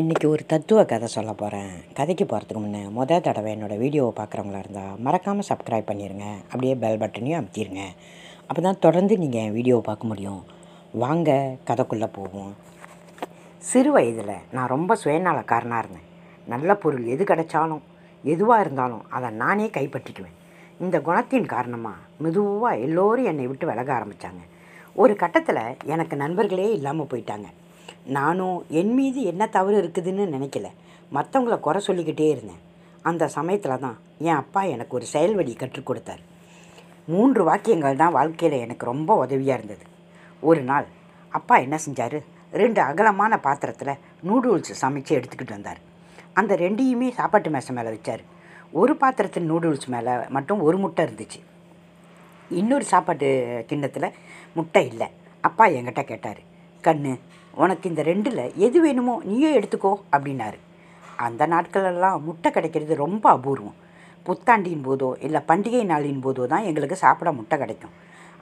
இன்றைக்கி ஒரு தத்துவ கதை சொல்ல போகிறேன் கதைக்கு போகிறதுக்கு முன்னே முதல் தடவை என்னோடய வீடியோவை பார்க்குறவங்களா இருந்தால் மறக்காமல் சப்ஸ்கிரைப் பண்ணிடுங்க அப்படியே பெல் பட்டனையும் அமுத்திடுங்க அப்போ தான் தொடர்ந்து நீங்கள் என் வீடியோவை பார்க்க முடியும் வாங்க கதைக்குள்ளே போவோம் சிறு வயதில் நான் ரொம்ப சுயநலக்காரனாக இருந்தேன் நல்ல பொருள் எது கிடைச்சாலும் எதுவாக இருந்தாலும் அதை நானே கைப்பற்றிக்குவேன் இந்த குணத்தின் காரணமாக மெதுவாக எல்லோரும் என்னை விட்டு விலக ஆரம்பித்தாங்க ஒரு கட்டத்தில் எனக்கு நண்பர்களே இல்லாமல் போயிட்டாங்க நானும் என் மீது என்ன தவறு இருக்குதுன்னு நினைக்கல மற்றவங்கள குறை சொல்லிக்கிட்டே இருந்தேன் அந்த சமயத்தில் தான் என் அப்பா எனக்கு ஒரு செயல் வழி கற்றுக் கொடுத்தார் மூன்று வாக்கியங்கள் தான் வாழ்க்கையில் எனக்கு ரொம்ப உதவியாக இருந்தது ஒரு நாள் அப்பா என்ன செஞ்சார் ரெண்டு அகலமான பாத்திரத்தில் நூடுல்ஸ் சமைச்சு எடுத்துக்கிட்டு வந்தார் அந்த ரெண்டையுமே சாப்பாட்டு மேசை மேலே வச்சார் ஒரு பாத்திரத்தில் நூடுல்ஸ் மேலே மட்டும் ஒரு முட்டை இருந்துச்சு இன்னொரு சாப்பாட்டு கிண்ணத்தில் முட்டை இல்லை அப்பா என்கிட்ட கேட்டார் கண்ணு உனக்கு இந்த ரெண்டில் எது வேணுமோ நீயே எடுத்துக்கோ அப்படின்னாரு அந்த நாட்களெல்லாம் முட்டை கிடைக்கிறது ரொம்ப அபூர்வம் புத்தாண்டியின் போதோ இல்லை பண்டிகை நாளின் போதோ தான் எங்களுக்கு சாப்பிட முட்டை கிடைக்கும்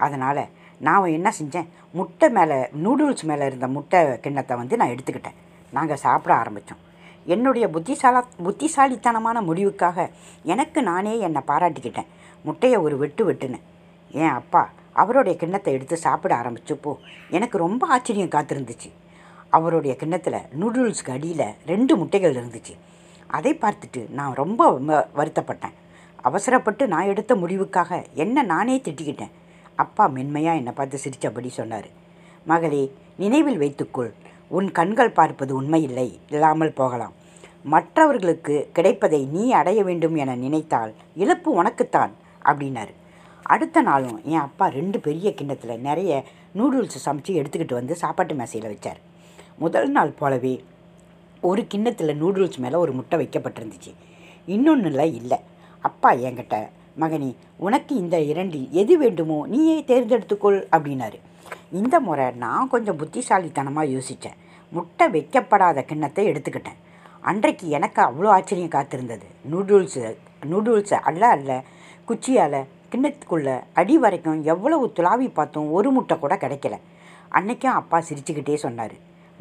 அதனால் நான் என்ன செஞ்சேன் முட்டை மேலே நூடுல்ஸ் மேலே இருந்த முட்டை கிண்ணத்தை வந்து நான் எடுத்துக்கிட்டேன் நாங்கள் சாப்பிட ஆரம்பித்தோம் என்னுடைய புத்திசாலா புத்திசாலித்தனமான முடிவுக்காக எனக்கு நானே என்னை பாராட்டிக்கிட்டேன் முட்டையை ஒரு வெட்டு வெட்டுன்னு என் அப்பா அவருடைய கிண்ணத்தை எடுத்து சாப்பிட ஆரம்பித்தப்போ எனக்கு ரொம்ப ஆச்சரியம் காத்திருந்துச்சு அவருடைய கிண்ணத்தில் நூடுல்ஸ்க்கு அடியில் ரெண்டு முட்டைகள் இருந்துச்சு அதை பார்த்துட்டு நான் ரொம்ப வருத்தப்பட்டேன் அவசரப்பட்டு நான் எடுத்த முடிவுக்காக என்ன நானே திட்டிக்கிட்டேன் அப்பா மென்மையாக என்னை பார்த்து சிரித்தபடி சொன்னார் மகளே நினைவில் வைத்துக்கொள் உன் கண்கள் பார்ப்பது உண்மையில்லை இல்லாமல் போகலாம் மற்றவர்களுக்கு கிடைப்பதை நீ அடைய வேண்டும் என நினைத்தால் இழப்பு உனக்குத்தான் அப்படின்னாரு அடுத்த நாளும் என் அப்பா ரெண்டு பெரிய கிண்ணத்தில் நிறைய நூடுல்ஸ் சமைச்சு எடுத்துக்கிட்டு வந்து சாப்பாட்டு மேசையில் வச்சார் முதல் நாள் போலவே ஒரு கிண்ணத்தில் நூடுல்ஸ் மேலே ஒரு முட்டை வைக்கப்பட்டிருந்துச்சு இன்னொன்றுல இல்லை அப்பா என்கிட்ட மகனி உனக்கு இந்த இரண்டில் எது வேண்டுமோ நீயே தேர்ந்தெடுத்துக்கொள் அப்படின்னாரு இந்த முறை நான் கொஞ்சம் புத்திசாலித்தனமாக யோசித்தேன் முட்டை வைக்கப்படாத கிண்ணத்தை எடுத்துக்கிட்டேன் அன்றைக்கு எனக்கு அவ்வளோ ஆச்சரியம் காத்திருந்தது நூடுல்ஸு நூடுல்ஸை அல்ல அல்ல குச்சியால் கிண்ணத்துக்குள்ளே அடி வரைக்கும் எவ்வளவு துளாவி பார்த்தும் ஒரு முட்டை கூட கிடைக்கல அன்னைக்கும் அப்பா சிரிச்சுக்கிட்டே சொன்னார்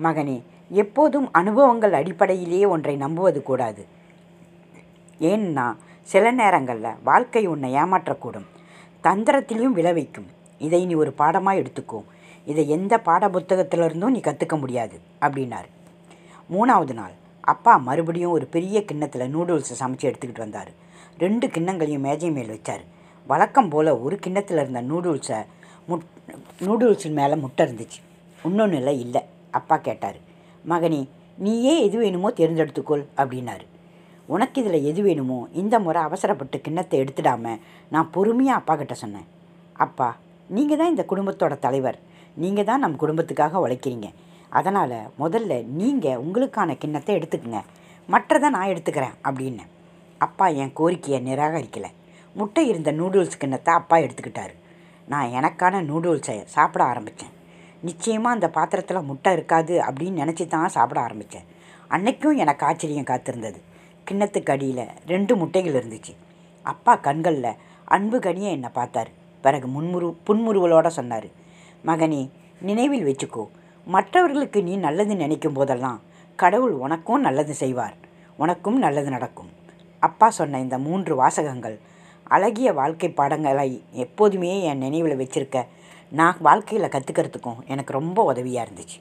மகனே எப்போதும் அனுபவங்கள் அடிப்படையிலேயே ஒன்றை நம்புவது கூடாது ஏன்னா சில நேரங்களில் வாழ்க்கை உன்னை ஏமாற்றக்கூடும் தந்திரத்திலையும் விளைவிக்கும் இதை நீ ஒரு பாடமாக எடுத்துக்கோ இதை எந்த பாட புத்தகத்திலிருந்தும் நீ கற்றுக்க முடியாது அப்படின்னார் மூணாவது நாள் அப்பா மறுபடியும் ஒரு பெரிய கிண்ணத்தில் நூடுல்ஸை சமைச்சு எடுத்துக்கிட்டு வந்தார் ரெண்டு கிண்ணங்களையும் மேஜை மேல் வச்சார் வழக்கம் போல் ஒரு கிண்ணத்தில் இருந்த நூடுல்ஸை முட் நூடுல்ஸின் மேலே முட்டை இருந்துச்சு இன்னொன்று இல்லை இல்லை அப்பா கேட்டார் மகனி நீயே எது வேணுமோ தேர்ந்தெடுத்துக்கொள் அப்படின்னாரு உனக்கு இதில் எது வேணுமோ இந்த முறை அவசரப்பட்டு கிண்ணத்தை எடுத்துடாமல் நான் பொறுமையாக அப்பா கிட்ட சொன்னேன் அப்பா நீங்கள் தான் இந்த குடும்பத்தோட தலைவர் நீங்கள் தான் நம் குடும்பத்துக்காக உழைக்கிறீங்க அதனால் முதல்ல நீங்கள் உங்களுக்கான கிண்ணத்தை எடுத்துக்கங்க மற்றதை நான் எடுத்துக்கிறேன் அப்படின்னு அப்பா என் கோரிக்கையை நிராகரிக்கலை முட்டை இருந்த நூடுல்ஸ் கிண்ணத்தை அப்பா எடுத்துக்கிட்டார் நான் எனக்கான நூடுல்ஸை சாப்பிட ஆரம்பித்தேன் நிச்சயமாக அந்த பாத்திரத்தில் முட்டை இருக்காது அப்படின்னு நினச்சி தான் சாப்பிட ஆரம்பித்தேன் அன்னைக்கும் எனக்கு ஆச்சரியம் காத்திருந்தது கிண்ணத்துக்கு அடியில் ரெண்டு முட்டைகள் இருந்துச்சு அப்பா கண்களில் அன்பு கனியை என்னை பார்த்தார் பிறகு முன்முரு புன்முறுவலோடு சொன்னார் மகனே நினைவில் வச்சுக்கோ மற்றவர்களுக்கு நீ நல்லது நினைக்கும் போதெல்லாம் கடவுள் உனக்கும் நல்லது செய்வார் உனக்கும் நல்லது நடக்கும் அப்பா சொன்ன இந்த மூன்று வாசகங்கள் அழகிய வாழ்க்கை பாடங்களை எப்போதுமே என் நினைவில் வச்சுருக்க நான் வாழ்க்கையில் கற்றுக்கிறதுக்கும் எனக்கு ரொம்ப உதவியாக இருந்துச்சு